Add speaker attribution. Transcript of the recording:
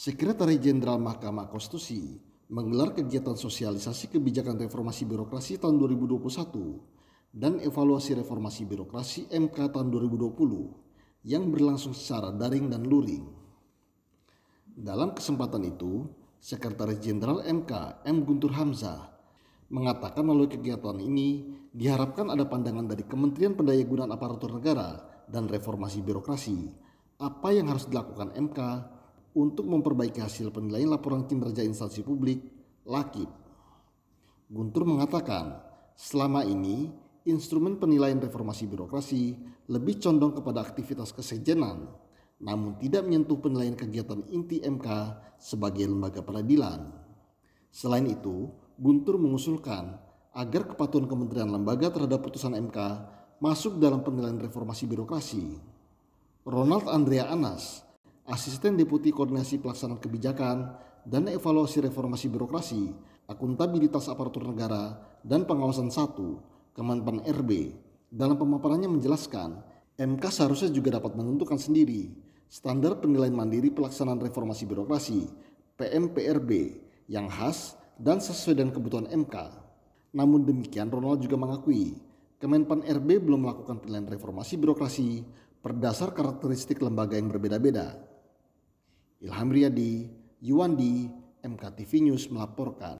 Speaker 1: Sekretaris Jenderal Mahkamah Konstitusi menggelar kegiatan sosialisasi kebijakan reformasi birokrasi tahun 2021 dan evaluasi reformasi birokrasi MK tahun 2020 yang berlangsung secara daring dan luring. Dalam kesempatan itu, Sekretaris Jenderal MK M Guntur Hamzah mengatakan melalui kegiatan ini diharapkan ada pandangan dari Kementerian Pendayagunaan Aparatur Negara dan Reformasi Birokrasi apa yang harus dilakukan MK untuk memperbaiki hasil penilaian laporan kinerja instansi publik LAKIP. Guntur mengatakan, selama ini instrumen penilaian reformasi birokrasi lebih condong kepada aktivitas kesejenan, namun tidak menyentuh penilaian kegiatan inti MK sebagai lembaga peradilan. Selain itu, Guntur mengusulkan agar kepatuhan kementerian lembaga terhadap putusan MK masuk dalam penilaian reformasi birokrasi. Ronald Andrea Anas, Asisten Deputi Koordinasi Pelaksanaan Kebijakan dan Evaluasi Reformasi Birokrasi, Akuntabilitas Aparatur Negara, dan Pengawasan Satu Kemenpan RB, dalam pemaparannya menjelaskan, MK seharusnya juga dapat menentukan sendiri standar penilaian mandiri pelaksanaan reformasi birokrasi, PMPRB, yang khas dan sesuai dengan kebutuhan MK. Namun demikian, Ronald juga mengakui, Kemenpan RB belum melakukan penilaian reformasi birokrasi berdasar karakteristik lembaga yang berbeda-beda Ilham Riyadi, Yuwandi, MKTV News melaporkan.